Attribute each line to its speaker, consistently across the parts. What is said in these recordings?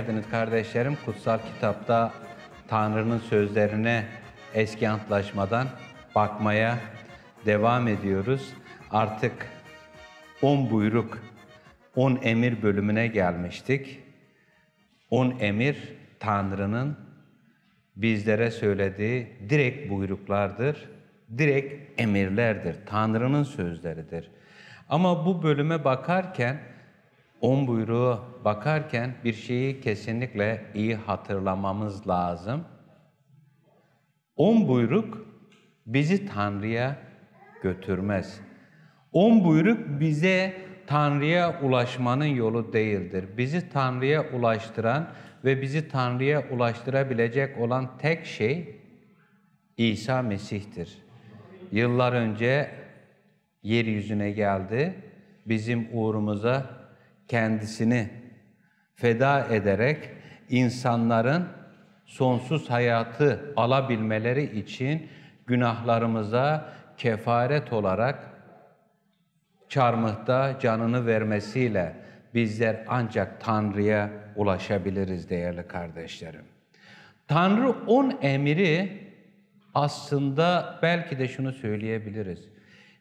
Speaker 1: geldiniz kardeşlerim. Kutsal kitapta Tanrı'nın sözlerine eski antlaşmadan bakmaya devam ediyoruz. Artık 10 buyruk, 10 emir bölümüne gelmiştik. 10 emir Tanrı'nın bizlere söylediği direkt buyruklardır, direkt emirlerdir, Tanrı'nın sözleridir. Ama bu bölüme bakarken on buyruğu bakarken bir şeyi kesinlikle iyi hatırlamamız lazım. On buyruk bizi Tanrı'ya götürmez. On buyruk bize Tanrı'ya ulaşmanın yolu değildir. Bizi Tanrı'ya ulaştıran ve bizi Tanrı'ya ulaştırabilecek olan tek şey İsa Mesih'tir. Yıllar önce yeryüzüne geldi, bizim uğrumuza kendisini feda ederek insanların sonsuz hayatı alabilmeleri için günahlarımıza kefaret olarak çarmıhta canını vermesiyle bizler ancak Tanrı'ya ulaşabiliriz değerli kardeşlerim. Tanrı on emiri aslında belki de şunu söyleyebiliriz.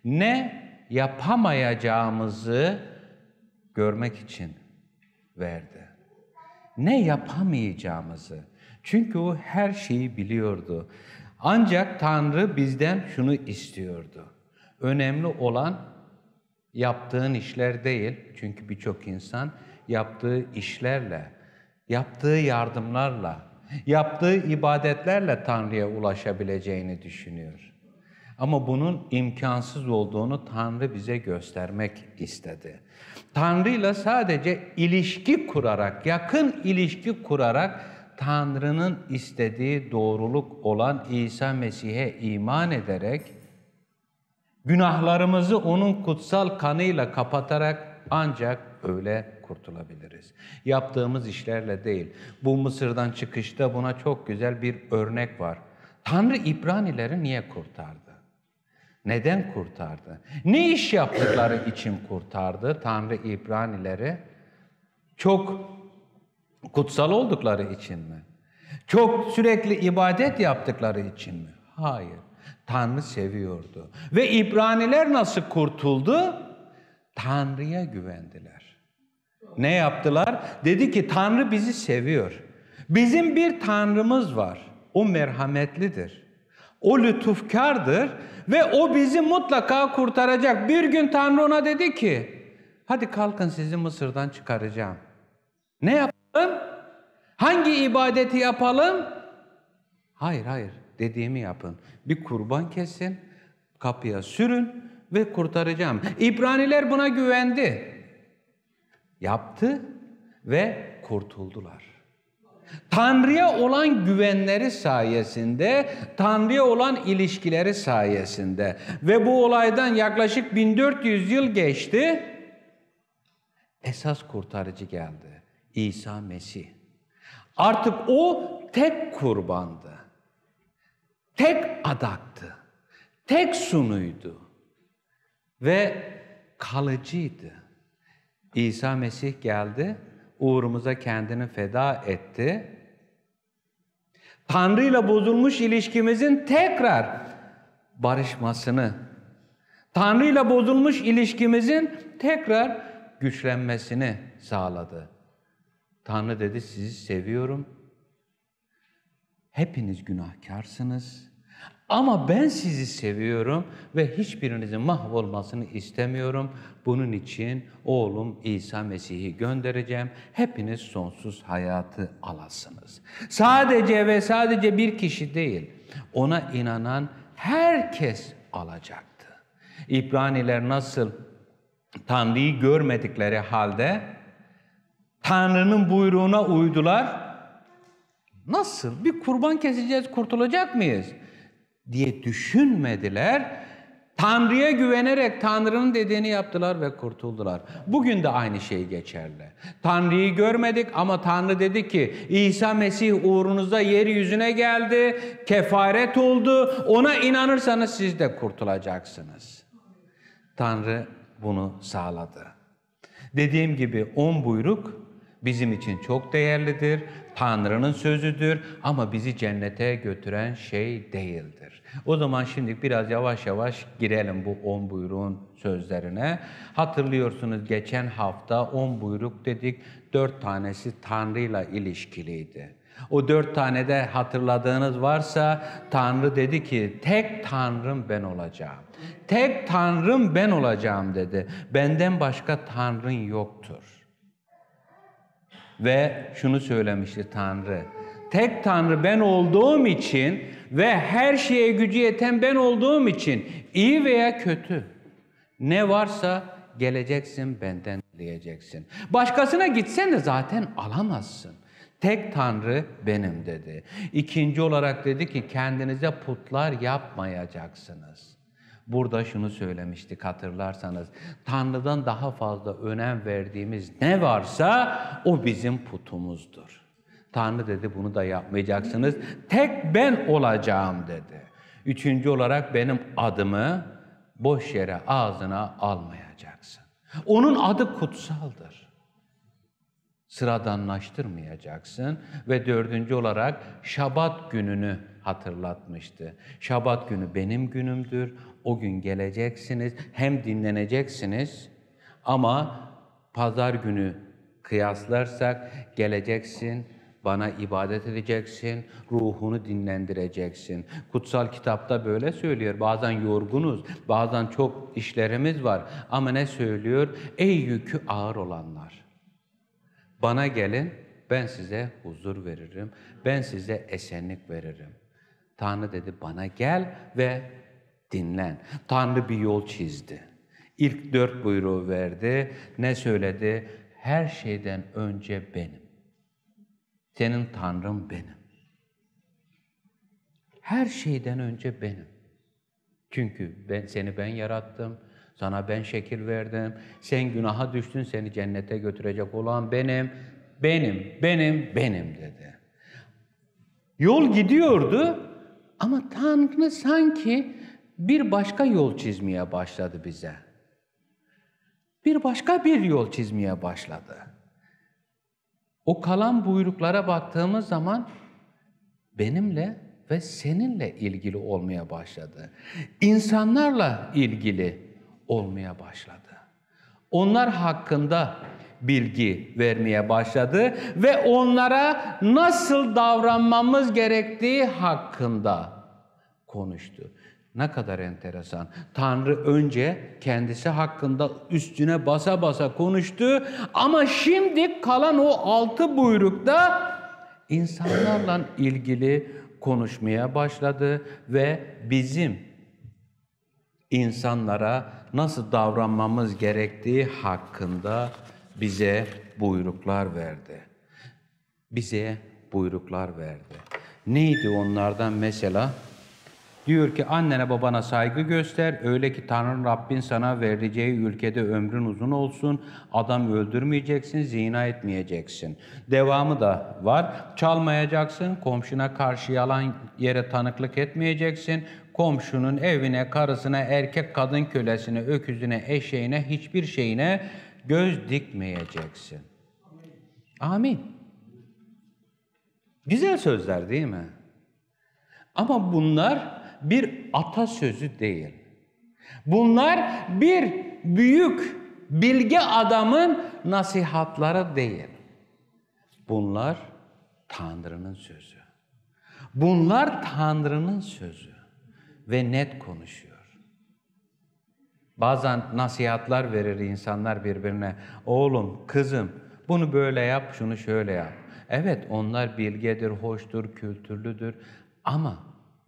Speaker 1: Ne yapamayacağımızı görmek için verdi. Ne yapamayacağımızı. Çünkü o her şeyi biliyordu. Ancak Tanrı bizden şunu istiyordu. Önemli olan yaptığın işler değil. Çünkü birçok insan yaptığı işlerle, yaptığı yardımlarla, yaptığı ibadetlerle Tanrı'ya ulaşabileceğini düşünüyor. Ama bunun imkansız olduğunu Tanrı bize göstermek istedi. Tanrı'yla sadece ilişki kurarak, yakın ilişki kurarak Tanrı'nın istediği doğruluk olan İsa Mesih'e iman ederek, günahlarımızı onun kutsal kanıyla kapatarak ancak öyle kurtulabiliriz. Yaptığımız işlerle değil. Bu Mısır'dan çıkışta buna çok güzel bir örnek var. Tanrı İbranileri niye kurtardı? Neden kurtardı? Ne iş yaptıkları için kurtardı Tanrı İbranileri? Çok kutsal oldukları için mi? Çok sürekli ibadet yaptıkları için mi? Hayır. Tanrı seviyordu. Ve İbraniler nasıl kurtuldu? Tanrı'ya güvendiler. Ne yaptılar? Dedi ki Tanrı bizi seviyor. Bizim bir Tanrımız var. O merhametlidir. O lütufkardır ve o bizi mutlaka kurtaracak. Bir gün Tanrı ona dedi ki, hadi kalkın sizi Mısır'dan çıkaracağım. Ne yapalım? Hangi ibadeti yapalım? Hayır hayır dediğimi yapın. Bir kurban kesin, kapıya sürün ve kurtaracağım. İbraniler buna güvendi. Yaptı ve kurtuldular. Tanrı'ya olan güvenleri sayesinde, Tanrı'ya olan ilişkileri sayesinde ve bu olaydan yaklaşık 1400 yıl geçti. Esas kurtarıcı geldi. İsa Mesih. Artık o tek kurbandı. Tek adaktı. Tek sunuydu. Ve kalıcıydı. İsa Mesih geldi uğrumuza kendini feda etti. Tanrı ile bozulmuş ilişkimizin tekrar barışmasını, Tanrı ile bozulmuş ilişkimizin tekrar güçlenmesini sağladı. Tanrı dedi sizi seviyorum. Hepiniz günahkarsınız. Ama ben sizi seviyorum ve hiçbirinizin mahvolmasını istemiyorum. Bunun için oğlum İsa Mesih'i göndereceğim. Hepiniz sonsuz hayatı alasınız. Sadece ve sadece bir kişi değil, ona inanan herkes alacaktı. İbraniler nasıl Tanrı'yı görmedikleri halde Tanrı'nın buyruğuna uydular. Nasıl? Bir kurban keseceğiz, kurtulacak mıyız? diye düşünmediler. Tanrı'ya güvenerek Tanrı'nın dediğini yaptılar ve kurtuldular. Bugün de aynı şey geçerli. Tanrı'yı görmedik ama Tanrı dedi ki İsa Mesih uğrunuzda yeryüzüne geldi, kefaret oldu. Ona inanırsanız siz de kurtulacaksınız. Tanrı bunu sağladı. Dediğim gibi on buyruk bizim için çok değerlidir. Tanrı'nın sözüdür ama bizi cennete götüren şey değildir. O zaman şimdi biraz yavaş yavaş girelim bu on buyruğun sözlerine. Hatırlıyorsunuz geçen hafta on buyruk dedik. Dört tanesi Tanrı'yla ilişkiliydi. O dört tane de hatırladığınız varsa Tanrı dedi ki tek Tanrım ben olacağım. Tek Tanrım ben olacağım dedi. Benden başka Tanrın yoktur. Ve şunu söylemişti Tanrı tek Tanrı ben olduğum için ve her şeye gücü yeten ben olduğum için iyi veya kötü ne varsa geleceksin benden diyeceksin. Başkasına gitsen de zaten alamazsın. Tek Tanrı benim dedi. İkinci olarak dedi ki kendinize putlar yapmayacaksınız. Burada şunu söylemiştik hatırlarsanız. Tanrı'dan daha fazla önem verdiğimiz ne varsa o bizim putumuzdur. Tanrı dedi bunu da yapmayacaksınız. Tek ben olacağım dedi. Üçüncü olarak benim adımı boş yere ağzına almayacaksın. Onun adı kutsaldır. Sıradanlaştırmayacaksın ve dördüncü olarak Şabat gününü hatırlatmıştı. Şabat günü benim günümdür. O gün geleceksiniz, hem dinleneceksiniz ama pazar günü kıyaslarsak geleceksin, bana ibadet edeceksin, ruhunu dinlendireceksin. Kutsal kitapta böyle söylüyor. Bazen yorgunuz, bazen çok işlerimiz var ama ne söylüyor? Ey yükü ağır olanlar, bana gelin, ben size huzur veririm, ben size esenlik veririm. Tanrı dedi bana gel ve dinlen. Tanrı bir yol çizdi. İlk dört buyruğu verdi. Ne söyledi? Her şeyden önce benim. Senin Tanrım benim. Her şeyden önce benim. Çünkü ben seni ben yarattım, sana ben şekil verdim, sen günaha düştün, seni cennete götürecek olan benim, benim, benim, benim dedi. Yol gidiyordu ama Tanrı sanki bir başka yol çizmeye başladı bize. Bir başka bir yol çizmeye başladı o kalan buyruklara baktığımız zaman benimle ve seninle ilgili olmaya başladı. İnsanlarla ilgili olmaya başladı. Onlar hakkında bilgi vermeye başladı ve onlara nasıl davranmamız gerektiği hakkında konuştu. Ne kadar enteresan. Tanrı önce kendisi hakkında üstüne basa basa konuştu ama şimdi kalan o altı buyrukta insanlarla ilgili konuşmaya başladı ve bizim insanlara nasıl davranmamız gerektiği hakkında bize buyruklar verdi. Bize buyruklar verdi. Neydi onlardan mesela? Diyor ki annene babana saygı göster. Öyle ki Tanrı'nın Rabbin sana vereceği ülkede ömrün uzun olsun. Adam öldürmeyeceksin, zina etmeyeceksin. Devamı da var. Çalmayacaksın, komşuna karşı yalan yere tanıklık etmeyeceksin. Komşunun evine, karısına, erkek kadın kölesine, öküzüne, eşeğine, hiçbir şeyine göz dikmeyeceksin. Amin. Güzel sözler değil mi? Ama bunlar bir atasözü değil. Bunlar bir büyük bilge adamın nasihatları değil. Bunlar Tanrı'nın sözü. Bunlar Tanrı'nın sözü ve net konuşuyor. Bazen nasihatlar verir insanlar birbirine. Oğlum, kızım bunu böyle yap, şunu şöyle yap. Evet onlar bilgedir, hoştur, kültürlüdür ama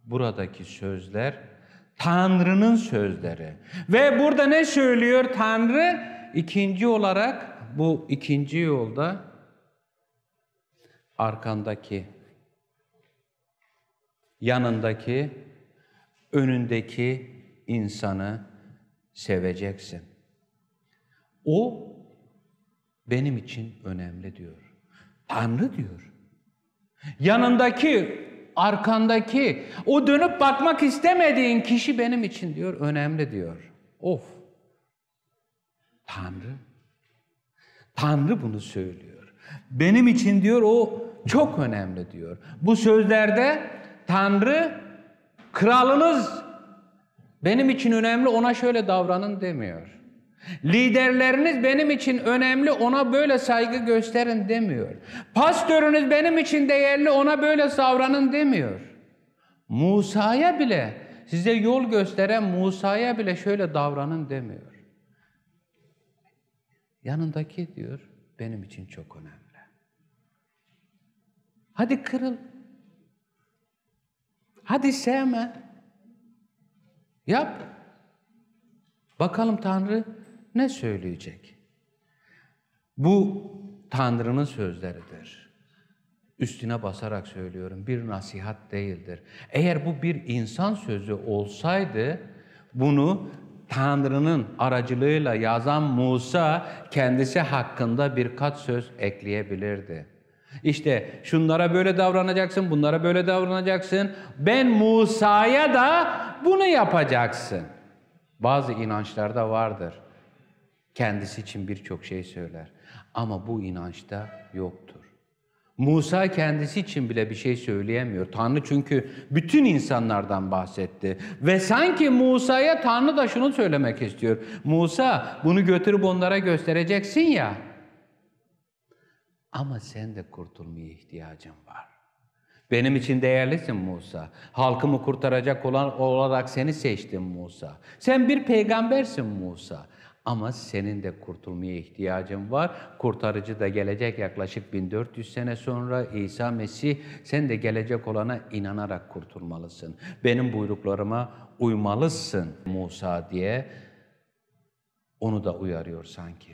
Speaker 1: buradaki sözler Tanrı'nın sözleri. Ve burada ne söylüyor Tanrı? İkinci olarak bu ikinci yolda arkandaki, yanındaki, önündeki insanı seveceksin. O benim için önemli diyor. Tanrı diyor. Yanındaki Arkandaki o dönüp bakmak istemediğin kişi benim için diyor önemli diyor. Of. Tanrı. Tanrı bunu söylüyor. Benim için diyor o çok önemli diyor. Bu sözlerde Tanrı kralınız benim için önemli ona şöyle davranın demiyor. Liderleriniz benim için önemli, ona böyle saygı gösterin demiyor. Pastörünüz benim için değerli, ona böyle davranın demiyor. Musa'ya bile, size yol gösteren Musa'ya bile şöyle davranın demiyor. Yanındaki diyor, benim için çok önemli. Hadi kırıl. Hadi sevme. Yap. Bakalım Tanrı ne söyleyecek? Bu Tanrı'nın sözleridir. Üstüne basarak söylüyorum, bir nasihat değildir. Eğer bu bir insan sözü olsaydı, bunu Tanrı'nın aracılığıyla yazan Musa kendisi hakkında birkaç söz ekleyebilirdi. İşte şunlara böyle davranacaksın, bunlara böyle davranacaksın. Ben Musa'ya da bunu yapacaksın. Bazı inançlarda vardır. Kendisi için birçok şey söyler. Ama bu inançta yoktur. Musa kendisi için bile bir şey söyleyemiyor. Tanrı çünkü bütün insanlardan bahsetti. Ve sanki Musa'ya Tanrı da şunu söylemek istiyor. Musa bunu götürüp onlara göstereceksin ya. Ama sen de kurtulmaya ihtiyacın var. Benim için değerlisin Musa. Halkımı kurtaracak olan olarak seni seçtim Musa. Sen bir peygambersin Musa. Ama senin de kurtulmaya ihtiyacın var. Kurtarıcı da gelecek yaklaşık 1400 sene sonra İsa Mesih. Sen de gelecek olana inanarak kurtulmalısın. Benim buyruklarıma uymalısın Musa diye onu da uyarıyor sanki.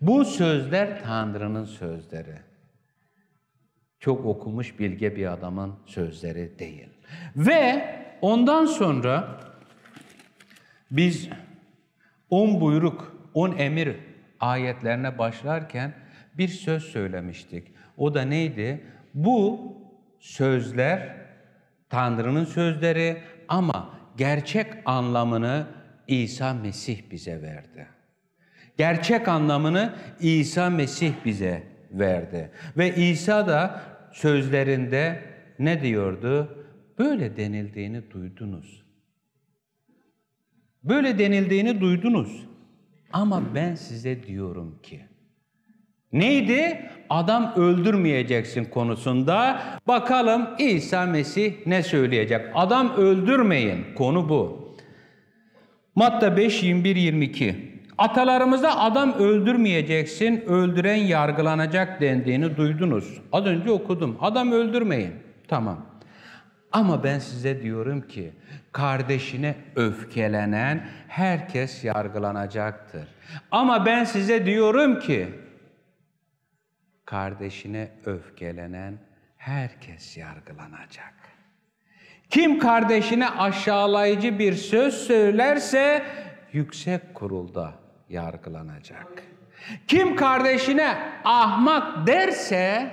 Speaker 1: Bu sözler Tanrı'nın sözleri. Çok okumuş bilge bir adamın sözleri değil. Ve ondan sonra biz on buyruk, on emir ayetlerine başlarken bir söz söylemiştik. O da neydi? Bu sözler Tanrı'nın sözleri ama gerçek anlamını İsa Mesih bize verdi. Gerçek anlamını İsa Mesih bize verdi. Ve İsa da sözlerinde ne diyordu? Böyle denildiğini duydunuz. Böyle denildiğini duydunuz. Ama ben size diyorum ki neydi? Adam öldürmeyeceksin konusunda. Bakalım İsa Mesih ne söyleyecek? Adam öldürmeyin. Konu bu. Matta 5 21 22. Atalarımıza adam öldürmeyeceksin, öldüren yargılanacak dendiğini duydunuz. Az önce okudum. Adam öldürmeyin. Tamam. Ama ben size diyorum ki kardeşine öfkelenen herkes yargılanacaktır. Ama ben size diyorum ki kardeşine öfkelenen herkes yargılanacak. Kim kardeşine aşağılayıcı bir söz söylerse yüksek kurulda yargılanacak. Kim kardeşine ahmak derse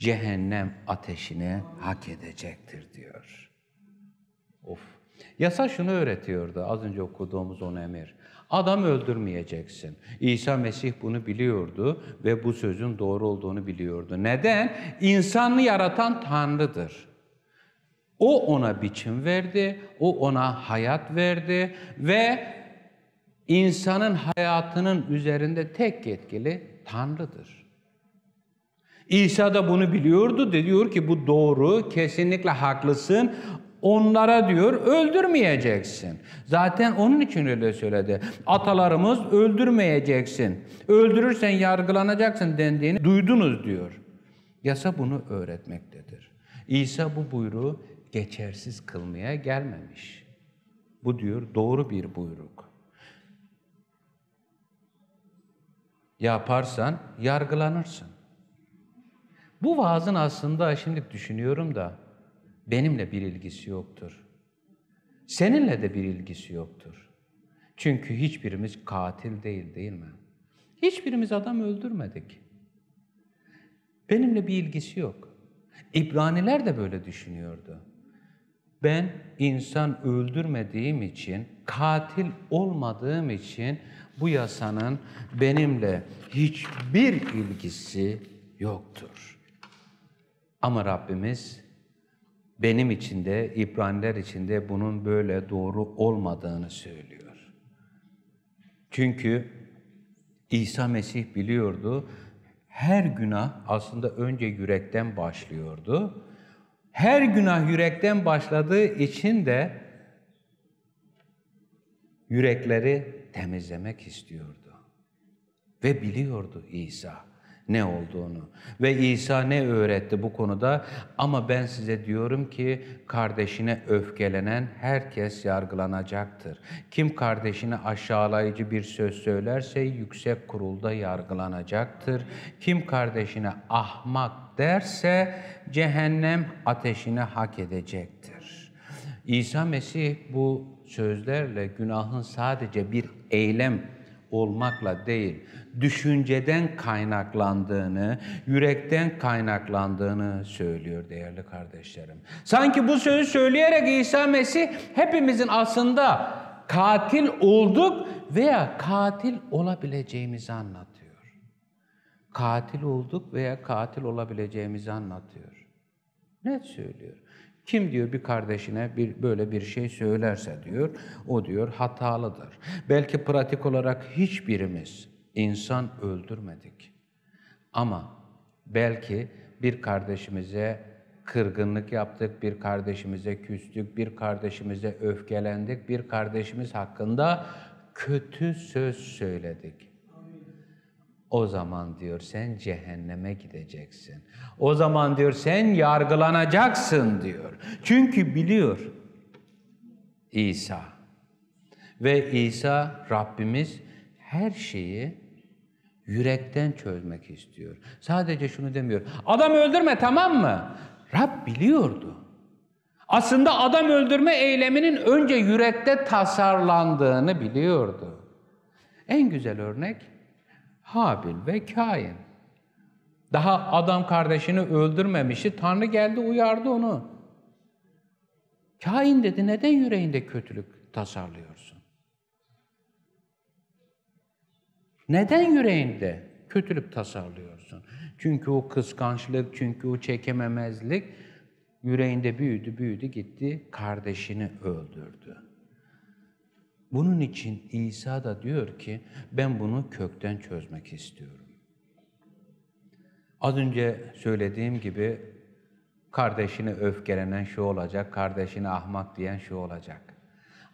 Speaker 1: cehennem ateşini hak edecektir diyor. Of. Yasa şunu öğretiyordu az önce okuduğumuz on emir. Adam öldürmeyeceksin. İsa Mesih bunu biliyordu ve bu sözün doğru olduğunu biliyordu. Neden? İnsanı yaratan Tanrı'dır. O ona biçim verdi, o ona hayat verdi ve insanın hayatının üzerinde tek yetkili Tanrı'dır. İsa da bunu biliyordu. Diyor ki bu doğru, kesinlikle haklısın. Onlara diyor öldürmeyeceksin. Zaten onun için öyle söyledi. Atalarımız öldürmeyeceksin. Öldürürsen yargılanacaksın dendiğini duydunuz diyor. Yasa bunu öğretmektedir. İsa bu buyruğu geçersiz kılmaya gelmemiş. Bu diyor doğru bir buyruk. Yaparsan yargılanırsın. Bu vaazın aslında şimdi düşünüyorum da benimle bir ilgisi yoktur. Seninle de bir ilgisi yoktur. Çünkü hiçbirimiz katil değil değil mi? Hiçbirimiz adam öldürmedik. Benimle bir ilgisi yok. İbraniler de böyle düşünüyordu. Ben insan öldürmediğim için, katil olmadığım için bu yasanın benimle hiçbir ilgisi yoktur. Ama Rabbimiz benim içinde, İbraniler içinde bunun böyle doğru olmadığını söylüyor. Çünkü İsa Mesih biliyordu, her günah aslında önce yürekten başlıyordu. Her günah yürekten başladığı için de yürekleri temizlemek istiyordu. Ve biliyordu İsa ne olduğunu ve İsa ne öğretti bu konuda ama ben size diyorum ki kardeşine öfkelenen herkes yargılanacaktır. Kim kardeşine aşağılayıcı bir söz söylerse yüksek kurulda yargılanacaktır. Kim kardeşine ahmak derse cehennem ateşine hak edecektir. İsa Mesih bu sözlerle günahın sadece bir eylem olmakla değil, düşünceden kaynaklandığını, yürekten kaynaklandığını söylüyor değerli kardeşlerim. Sanki bu sözü söyleyerek İsa Mesih hepimizin aslında katil olduk veya katil olabileceğimizi anlatıyor. Katil olduk veya katil olabileceğimizi anlatıyor. Net söylüyor. Kim diyor bir kardeşine bir böyle bir şey söylerse diyor, o diyor hatalıdır. Belki pratik olarak hiçbirimiz insan öldürmedik. Ama belki bir kardeşimize kırgınlık yaptık, bir kardeşimize küstük, bir kardeşimize öfkelendik, bir kardeşimiz hakkında kötü söz söyledik. O zaman diyor sen cehenneme gideceksin. O zaman diyor sen yargılanacaksın diyor. Çünkü biliyor İsa. Ve İsa Rabbimiz her şeyi yürekten çözmek istiyor. Sadece şunu demiyor. Adam öldürme tamam mı? Rab biliyordu. Aslında adam öldürme eyleminin önce yürekte tasarlandığını biliyordu. En güzel örnek Habil ve Kain. Daha adam kardeşini öldürmemişti. Tanrı geldi uyardı onu. Kain dedi neden yüreğinde kötülük tasarlıyorsun? Neden yüreğinde kötülük tasarlıyorsun? Çünkü o kıskançlık, çünkü o çekememezlik yüreğinde büyüdü, büyüdü gitti, kardeşini öldürdü. Bunun için İsa da diyor ki ben bunu kökten çözmek istiyorum. Az önce söylediğim gibi kardeşini öfkelenen şu olacak, kardeşini ahmak diyen şu olacak.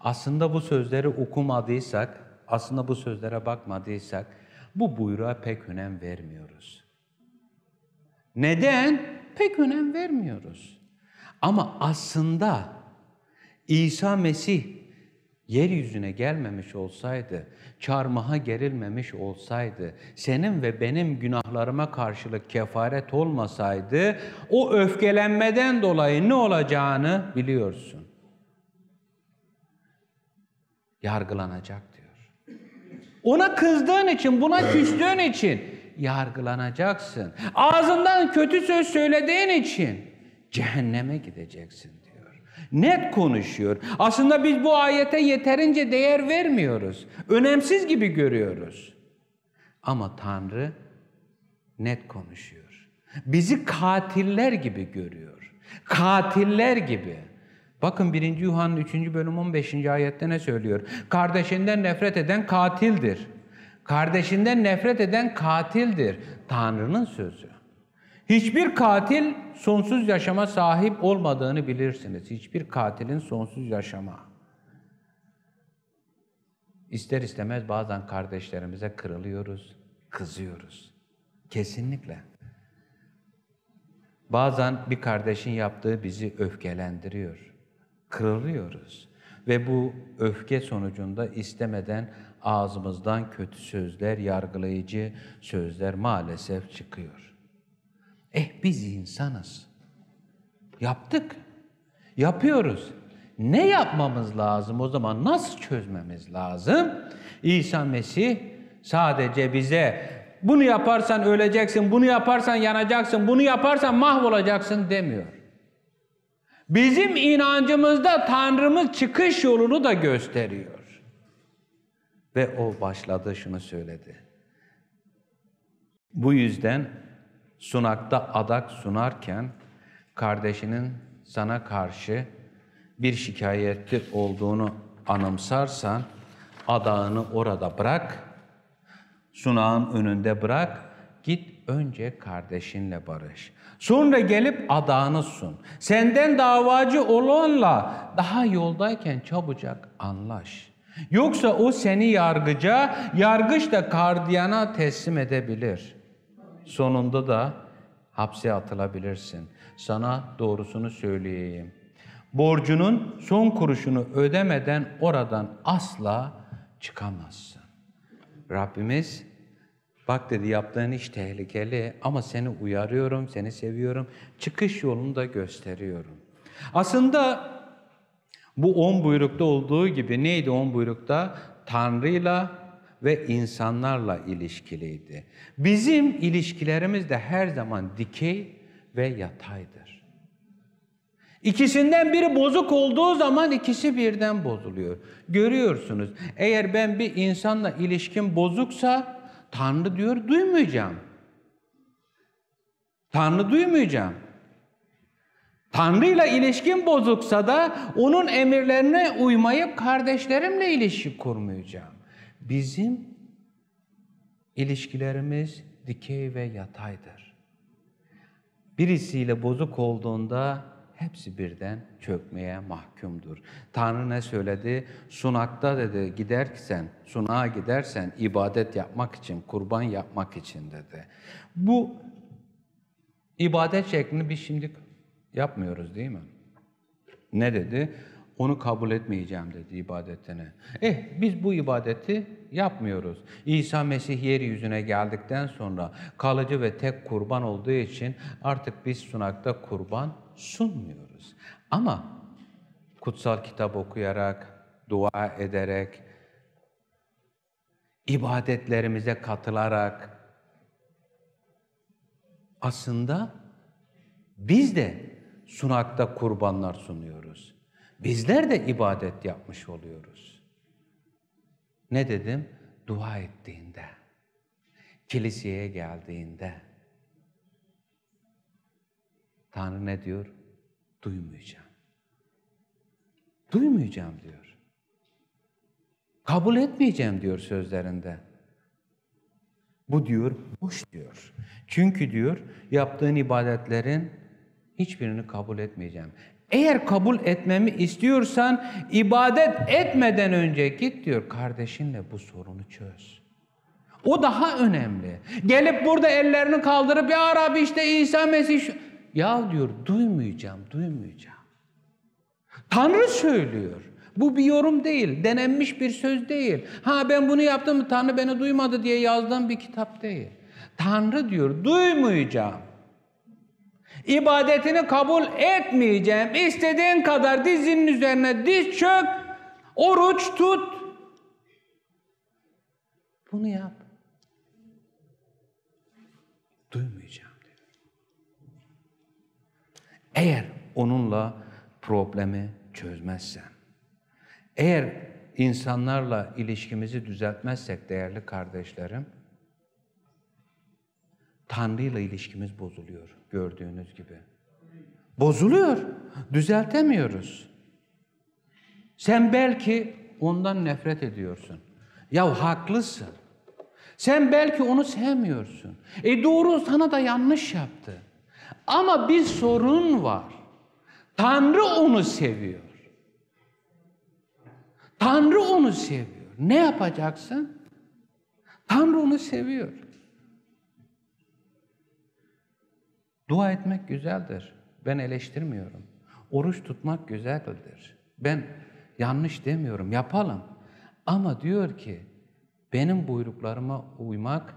Speaker 1: Aslında bu sözleri okumadıysak, aslında bu sözlere bakmadıysak bu buyruğa pek önem vermiyoruz. Neden? Pek önem vermiyoruz. Ama aslında İsa Mesih yeryüzüne gelmemiş olsaydı, çarmıha gerilmemiş olsaydı, senin ve benim günahlarıma karşılık kefaret olmasaydı, o öfkelenmeden dolayı ne olacağını biliyorsun. Yargılanacak diyor. Ona kızdığın için, buna küstüğün için yargılanacaksın. Ağzından kötü söz söylediğin için cehenneme gideceksin. Net konuşuyor. Aslında biz bu ayete yeterince değer vermiyoruz. Önemsiz gibi görüyoruz. Ama Tanrı net konuşuyor. Bizi katiller gibi görüyor. Katiller gibi. Bakın 1. Yuhan'ın 3. bölüm 15. ayette ne söylüyor? Kardeşinden nefret eden katildir. Kardeşinden nefret eden katildir. Tanrı'nın sözü. Hiçbir katil sonsuz yaşama sahip olmadığını bilirsiniz. Hiçbir katilin sonsuz yaşama. İster istemez bazen kardeşlerimize kırılıyoruz, kızıyoruz. Kesinlikle. Bazen bir kardeşin yaptığı bizi öfkelendiriyor. Kırılıyoruz. Ve bu öfke sonucunda istemeden ağzımızdan kötü sözler, yargılayıcı sözler maalesef çıkıyor. Eh biz insanız. Yaptık. Yapıyoruz. Ne yapmamız lazım o zaman? Nasıl çözmemiz lazım? İsa Mesih sadece bize bunu yaparsan öleceksin, bunu yaparsan yanacaksın, bunu yaparsan mahvolacaksın demiyor. Bizim inancımızda Tanrımız çıkış yolunu da gösteriyor. Ve o başladı şunu söyledi. Bu yüzden sunakta adak sunarken kardeşinin sana karşı bir şikayetli olduğunu anımsarsan adağını orada bırak, sunağın önünde bırak, git önce kardeşinle barış. Sonra gelip adağını sun. Senden davacı olanla daha yoldayken çabucak anlaş. Yoksa o seni yargıca, yargıç da kardiyana teslim edebilir.'' sonunda da hapse atılabilirsin. Sana doğrusunu söyleyeyim. Borcunun son kuruşunu ödemeden oradan asla çıkamazsın. Rabbimiz bak dedi yaptığın iş tehlikeli ama seni uyarıyorum, seni seviyorum. Çıkış yolunu da gösteriyorum. Aslında bu on buyrukta olduğu gibi neydi on buyrukta? Tanrı'yla ve insanlarla ilişkiliydi. Bizim ilişkilerimiz de her zaman dikey ve yataydır. İkisinden biri bozuk olduğu zaman ikisi birden bozuluyor. Görüyorsunuz eğer ben bir insanla ilişkim bozuksa Tanrı diyor duymayacağım. Tanrı duymayacağım. Tanrı'yla ilişkin bozuksa da onun emirlerine uymayıp kardeşlerimle ilişki kurmayacağım. Bizim ilişkilerimiz dikey ve yataydır. Birisiyle bozuk olduğunda hepsi birden çökmeye mahkumdur. Tanrı ne söyledi? Sunakta dedi gidersen, sunağa gidersen ibadet yapmak için, kurban yapmak için dedi. Bu ibadet şeklini biz şimdi yapmıyoruz değil mi? Ne dedi? onu kabul etmeyeceğim dedi ibadetini. Eh biz bu ibadeti yapmıyoruz. İsa Mesih yeryüzüne geldikten sonra kalıcı ve tek kurban olduğu için artık biz sunakta kurban sunmuyoruz. Ama kutsal kitap okuyarak, dua ederek, ibadetlerimize katılarak aslında biz de sunakta kurbanlar sunuyoruz bizler de ibadet yapmış oluyoruz. Ne dedim? Dua ettiğinde, kiliseye geldiğinde. Tanrı ne diyor? Duymayacağım. Duymayacağım diyor. Kabul etmeyeceğim diyor sözlerinde. Bu diyor boş diyor. Çünkü diyor yaptığın ibadetlerin hiçbirini kabul etmeyeceğim. Eğer kabul etmemi istiyorsan ibadet etmeden önce git diyor kardeşinle bu sorunu çöz. O daha önemli. Gelip burada ellerini kaldırıp ya Rabbi işte İsa Mesih şu... ya diyor duymayacağım, duymayacağım. Tanrı söylüyor. Bu bir yorum değil, denenmiş bir söz değil. Ha ben bunu yaptım, Tanrı beni duymadı diye yazdığım bir kitap değil. Tanrı diyor duymayacağım. İbadetini kabul etmeyeceğim. İstediğin kadar dizinin üzerine diz çök, oruç tut. Bunu yap. Duymayacağım diyor. Eğer onunla problemi çözmezsem, eğer insanlarla ilişkimizi düzeltmezsek değerli kardeşlerim, Tanrı'yla ilişkimiz bozuluyor gördüğünüz gibi. Bozuluyor. Düzeltemiyoruz. Sen belki ondan nefret ediyorsun. Ya haklısın. Sen belki onu sevmiyorsun. E doğru sana da yanlış yaptı. Ama bir sorun var. Tanrı onu seviyor. Tanrı onu seviyor. Ne yapacaksın? Tanrı onu seviyor. Dua etmek güzeldir. Ben eleştirmiyorum. Oruç tutmak güzeldir. Ben yanlış demiyorum. Yapalım. Ama diyor ki benim buyruklarıma uymak,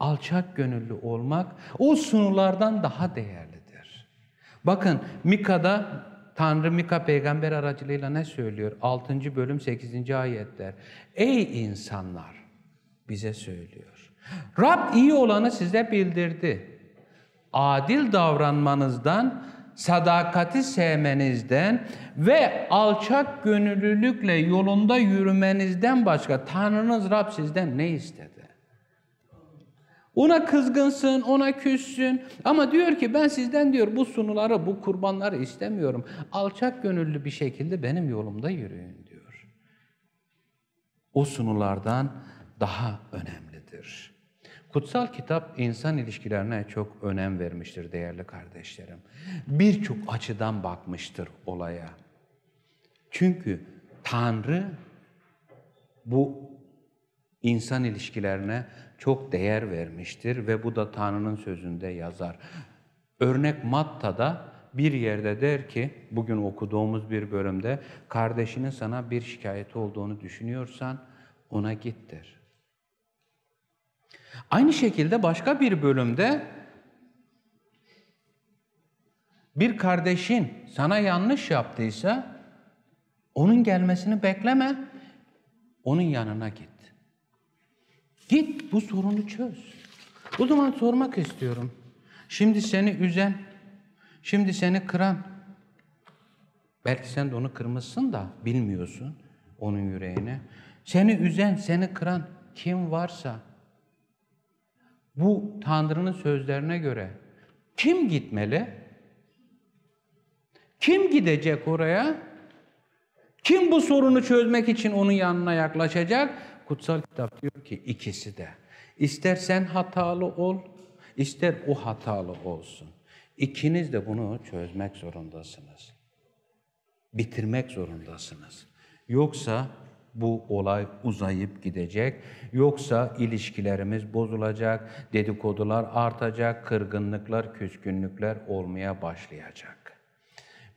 Speaker 1: alçak gönüllü olmak o sunulardan daha değerlidir. Bakın Mika'da Tanrı Mika peygamber aracılığıyla ne söylüyor? 6. bölüm 8. ayetler. Ey insanlar bize söylüyor. Rab iyi olanı size bildirdi adil davranmanızdan, sadakati sevmenizden ve alçak gönüllülükle yolunda yürümenizden başka Tanrınız Rab sizden ne istedi? Ona kızgınsın, ona küssün. Ama diyor ki ben sizden diyor bu sunuları, bu kurbanları istemiyorum. Alçak gönüllü bir şekilde benim yolumda yürüyün diyor. O sunulardan daha önemlidir. Kutsal kitap insan ilişkilerine çok önem vermiştir değerli kardeşlerim. Birçok açıdan bakmıştır olaya. Çünkü Tanrı bu insan ilişkilerine çok değer vermiştir ve bu da Tanrı'nın sözünde yazar. Örnek Matta'da bir yerde der ki, bugün okuduğumuz bir bölümde, kardeşinin sana bir şikayeti olduğunu düşünüyorsan ona git der. Aynı şekilde başka bir bölümde bir kardeşin sana yanlış yaptıysa onun gelmesini bekleme, onun yanına git. Git bu sorunu çöz. O zaman sormak istiyorum. Şimdi seni üzen, şimdi seni kıran, belki sen de onu kırmışsın da bilmiyorsun onun yüreğini. Seni üzen, seni kıran kim varsa bu Tanrı'nın sözlerine göre kim gitmeli? Kim gidecek oraya? Kim bu sorunu çözmek için onun yanına yaklaşacak? Kutsal kitap diyor ki ikisi de. İster sen hatalı ol, ister o hatalı olsun. İkiniz de bunu çözmek zorundasınız. Bitirmek zorundasınız. Yoksa bu olay uzayıp gidecek. Yoksa ilişkilerimiz bozulacak, dedikodular artacak, kırgınlıklar, küskünlükler olmaya başlayacak.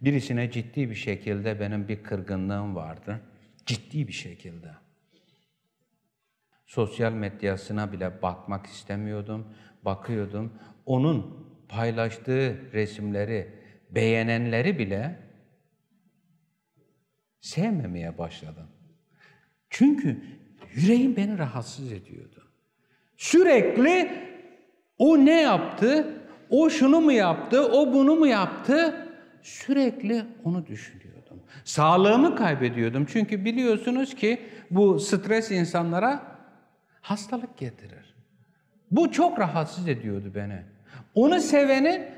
Speaker 1: Birisine ciddi bir şekilde benim bir kırgınlığım vardı. Ciddi bir şekilde. Sosyal medyasına bile bakmak istemiyordum. Bakıyordum. Onun paylaştığı resimleri, beğenenleri bile sevmemeye başladım. Çünkü yüreğim beni rahatsız ediyordu. Sürekli o ne yaptı, o şunu mu yaptı, o bunu mu yaptı sürekli onu düşünüyordum. Sağlığımı kaybediyordum çünkü biliyorsunuz ki bu stres insanlara hastalık getirir. Bu çok rahatsız ediyordu beni. Onu seveni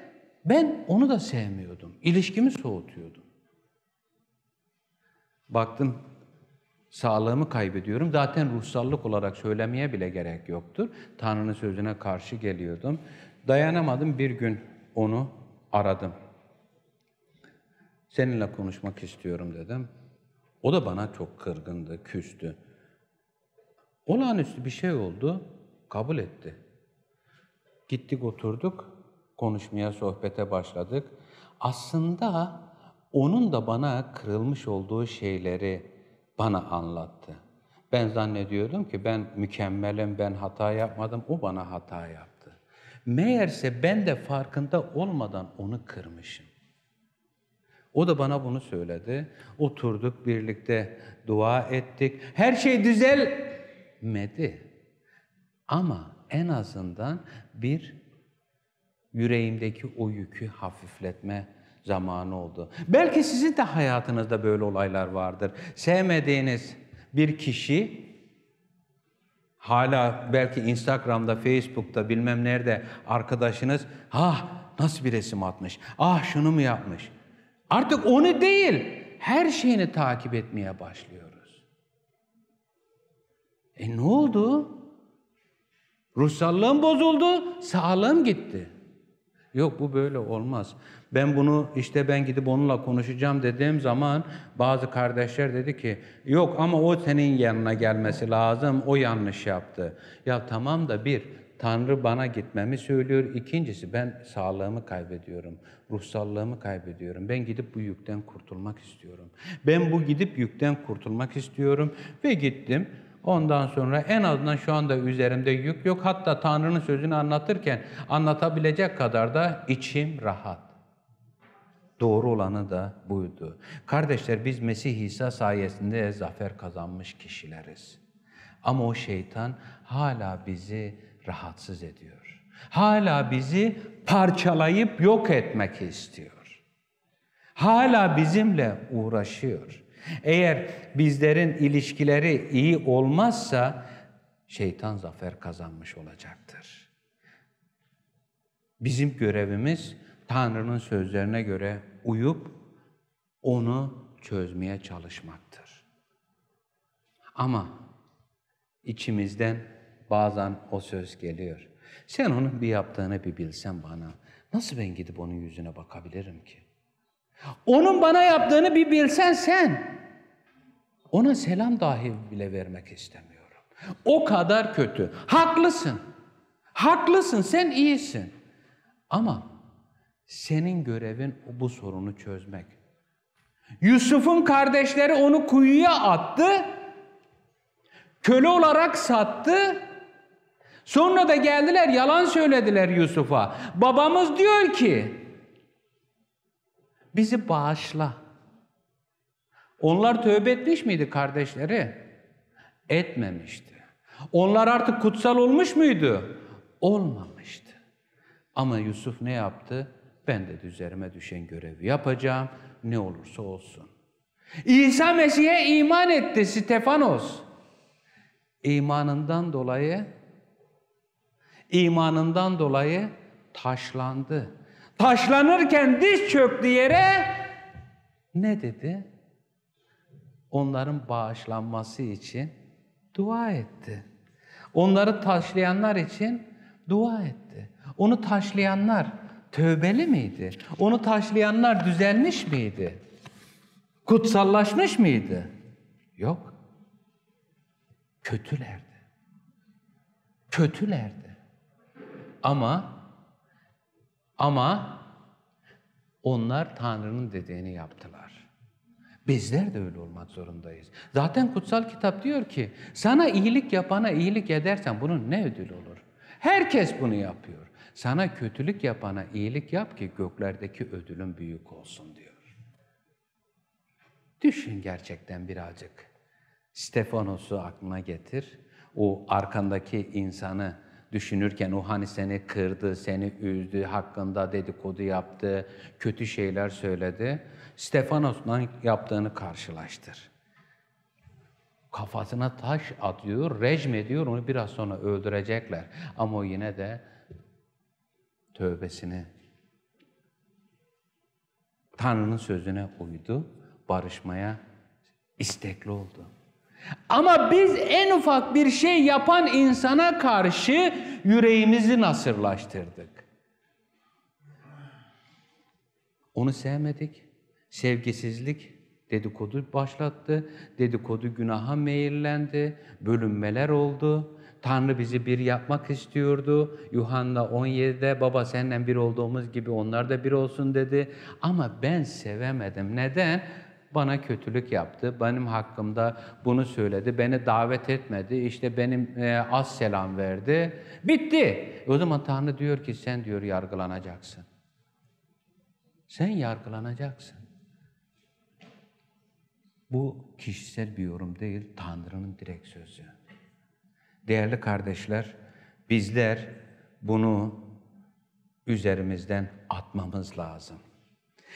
Speaker 1: ben onu da sevmiyordum. İlişkimi soğutuyordum. Baktım sağlığımı kaybediyorum. Zaten ruhsallık olarak söylemeye bile gerek yoktur. Tanrı'nın sözüne karşı geliyordum. Dayanamadım bir gün onu aradım. Seninle konuşmak istiyorum dedim. O da bana çok kırgındı, küstü. Olağanüstü bir şey oldu, kabul etti. Gittik oturduk, konuşmaya, sohbete başladık. Aslında onun da bana kırılmış olduğu şeyleri bana anlattı. Ben zannediyordum ki ben mükemmelim, ben hata yapmadım, o bana hata yaptı. Meğerse ben de farkında olmadan onu kırmışım. O da bana bunu söyledi. Oturduk birlikte, dua ettik. Her şey düzelmedi. Ama en azından bir yüreğimdeki o yükü hafifletme zamanı oldu. Belki sizin de hayatınızda böyle olaylar vardır. Sevmediğiniz bir kişi hala belki Instagram'da, Facebook'ta bilmem nerede arkadaşınız ah nasıl bir resim atmış, ah şunu mu yapmış. Artık onu değil, her şeyini takip etmeye başlıyoruz. E ne oldu? Ruhsallığım bozuldu, sağlığım gitti. Yok bu böyle olmaz. Ben bunu işte ben gidip onunla konuşacağım dediğim zaman bazı kardeşler dedi ki yok ama o senin yanına gelmesi lazım. O yanlış yaptı. Ya tamam da bir Tanrı bana gitmemi söylüyor. İkincisi ben sağlığımı kaybediyorum. Ruhsallığımı kaybediyorum. Ben gidip bu yükten kurtulmak istiyorum. Ben bu gidip yükten kurtulmak istiyorum ve gittim. Ondan sonra en azından şu anda üzerimde yük yok. Hatta Tanrı'nın sözünü anlatırken anlatabilecek kadar da içim rahat. Doğru olanı da buydu. Kardeşler biz Mesih İsa sayesinde zafer kazanmış kişileriz. Ama o şeytan hala bizi rahatsız ediyor. Hala bizi parçalayıp yok etmek istiyor. Hala bizimle uğraşıyor. Eğer bizlerin ilişkileri iyi olmazsa şeytan zafer kazanmış olacaktır. Bizim görevimiz Tanrı'nın sözlerine göre uyup onu çözmeye çalışmaktır. Ama içimizden bazen o söz geliyor. Sen onun bir yaptığını bir bilsen bana. Nasıl ben gidip onun yüzüne bakabilirim ki? Onun bana yaptığını bir bilsen sen. Ona selam dahi bile vermek istemiyorum. O kadar kötü. Haklısın. Haklısın, sen iyisin. Ama senin görevin bu sorunu çözmek. Yusuf'un kardeşleri onu kuyuya attı. Köle olarak sattı. Sonra da geldiler yalan söylediler Yusuf'a. Babamız diyor ki Bizi bağışla. Onlar tövbe etmiş miydi kardeşleri? Etmemişti. Onlar artık kutsal olmuş muydu? Olmamıştı. Ama Yusuf ne yaptı? Ben de üzerime düşen görevi yapacağım ne olursa olsun. İsa Mesih'e iman etti Stefanos. İmanından dolayı imanından dolayı taşlandı taşlanırken diz çöktü yere ne dedi? Onların bağışlanması için dua etti. Onları taşlayanlar için dua etti. Onu taşlayanlar tövbeli miydi? Onu taşlayanlar düzelmiş miydi? Kutsallaşmış mıydı? Yok. Kötülerdi. Kötülerdi. Ama ama onlar Tanrı'nın dediğini yaptılar. Bizler de öyle olmak zorundayız. Zaten kutsal kitap diyor ki sana iyilik yapana iyilik edersen bunun ne ödülü olur? Herkes bunu yapıyor. Sana kötülük yapana iyilik yap ki göklerdeki ödülün büyük olsun diyor. Düşün gerçekten birazcık. Stefanos'u aklına getir. O arkandaki insanı düşünürken o hani seni kırdı, seni üzdü, hakkında dedikodu yaptı, kötü şeyler söyledi. Stefanos'la yaptığını karşılaştır. Kafasına taş atıyor, rejim ediyor, onu biraz sonra öldürecekler. Ama o yine de tövbesini Tanrı'nın sözüne uydu, barışmaya istekli oldu. Ama biz en ufak bir şey yapan insana karşı yüreğimizi nasırlaştırdık. Onu sevmedik. Sevgisizlik dedikodu başlattı. Dedikodu günaha meyillendi. Bölünmeler oldu. Tanrı bizi bir yapmak istiyordu. Yuhanna 17'de baba senden bir olduğumuz gibi onlar da bir olsun dedi. Ama ben sevemedim. Neden? bana kötülük yaptı, benim hakkımda bunu söyledi, beni davet etmedi, işte benim e, az selam verdi. Bitti. O zaman Tanrı diyor ki sen diyor yargılanacaksın. Sen yargılanacaksın. Bu kişisel bir yorum değil, Tanrı'nın direkt sözü. Değerli kardeşler, bizler bunu üzerimizden atmamız lazım.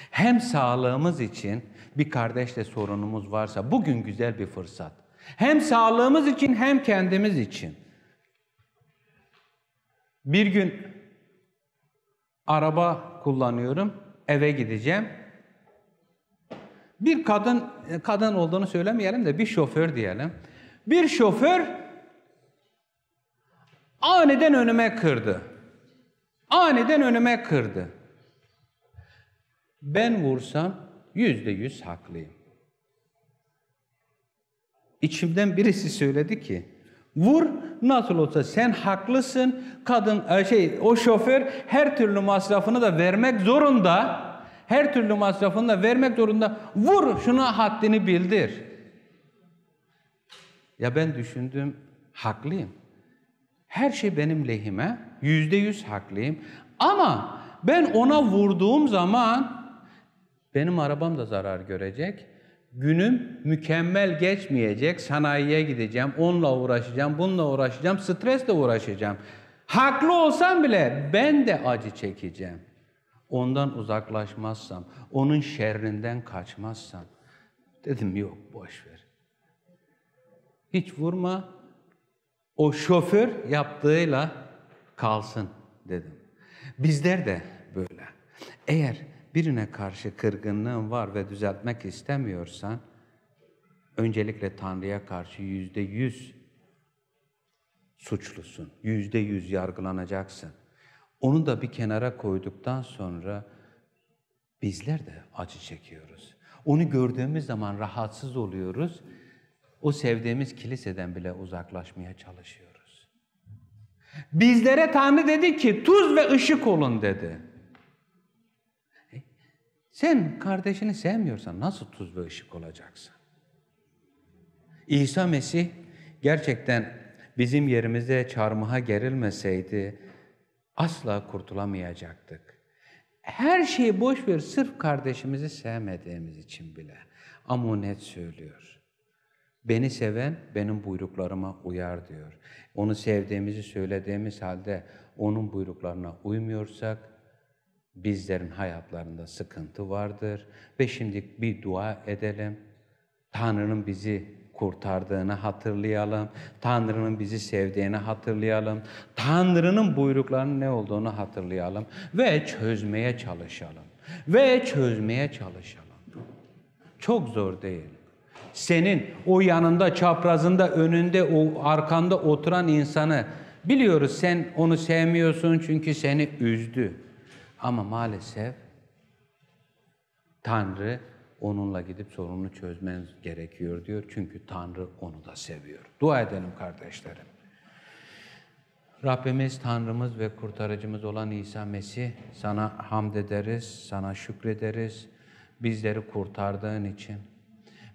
Speaker 1: Hem sağlığımız için bir kardeşle sorunumuz varsa bugün güzel bir fırsat. Hem sağlığımız için hem kendimiz için. Bir gün araba kullanıyorum, eve gideceğim. Bir kadın, kadın olduğunu söylemeyelim de bir şoför diyelim. Bir şoför aniden önüme kırdı. Aniden önüme kırdı. Ben vursam yüzde yüz haklıyım. İçimden birisi söyledi ki, vur nasıl olsa sen haklısın, kadın e, şey o şoför her türlü masrafını da vermek zorunda, her türlü masrafını da vermek zorunda, vur şuna haddini bildir. Ya ben düşündüm, haklıyım. Her şey benim lehime, yüzde yüz haklıyım. Ama ben ona vurduğum zaman benim arabam da zarar görecek. Günüm mükemmel geçmeyecek. Sanayiye gideceğim, onunla uğraşacağım, bununla uğraşacağım, stresle uğraşacağım. Haklı olsam bile ben de acı çekeceğim. Ondan uzaklaşmazsam, onun şerrinden kaçmazsam. Dedim yok boş ver. Hiç vurma. O şoför yaptığıyla kalsın dedim. Bizler de böyle. Eğer birine karşı kırgınlığın var ve düzeltmek istemiyorsan, öncelikle Tanrı'ya karşı yüzde yüz suçlusun. Yüzde yüz yargılanacaksın. Onu da bir kenara koyduktan sonra bizler de acı çekiyoruz. Onu gördüğümüz zaman rahatsız oluyoruz. O sevdiğimiz kiliseden bile uzaklaşmaya çalışıyoruz. Bizlere Tanrı dedi ki tuz ve ışık olun dedi. Sen kardeşini sevmiyorsan nasıl tuz ve ışık olacaksın? İsa Mesih gerçekten bizim yerimize çarmıha gerilmeseydi asla kurtulamayacaktık. Her şeyi boş ver sırf kardeşimizi sevmediğimiz için bile. Amunet söylüyor. Beni seven benim buyruklarıma uyar diyor. Onu sevdiğimizi söylediğimiz halde onun buyruklarına uymuyorsak Bizlerin hayatlarında sıkıntı vardır ve şimdi bir dua edelim. Tanrı'nın bizi kurtardığını hatırlayalım. Tanrı'nın bizi sevdiğini hatırlayalım. Tanrı'nın buyruklarının ne olduğunu hatırlayalım ve çözmeye çalışalım. Ve çözmeye çalışalım. Çok zor değil. Senin o yanında, çaprazında, önünde, o arkanda oturan insanı biliyoruz sen onu sevmiyorsun çünkü seni üzdü. Ama maalesef Tanrı onunla gidip sorununu çözmen gerekiyor diyor. Çünkü Tanrı onu da seviyor. Dua edelim kardeşlerim. Rabbimiz, Tanrımız ve kurtarıcımız olan İsa Mesih sana hamd ederiz, sana şükrederiz. Bizleri kurtardığın için,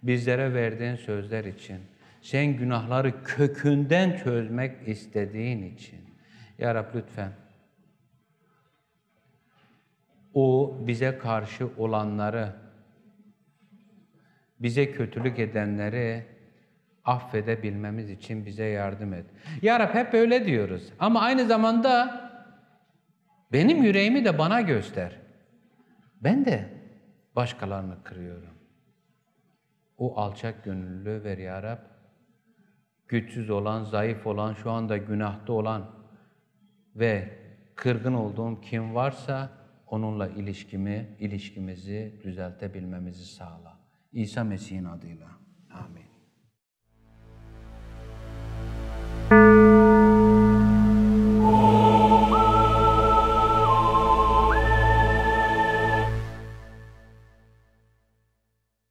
Speaker 1: bizlere verdiğin sözler için, sen günahları kökünden çözmek istediğin için. Ya Rab lütfen o bize karşı olanları, bize kötülük edenleri affedebilmemiz için bize yardım et. Ya Rab hep öyle diyoruz ama aynı zamanda benim yüreğimi de bana göster. Ben de başkalarını kırıyorum. O alçak gönüllü ver ya Rab. Güçsüz olan, zayıf olan, şu anda günahta olan ve kırgın olduğum kim varsa onunla ilişkimi, ilişkimizi düzeltebilmemizi sağla. İsa Mesih'in adıyla. Amin.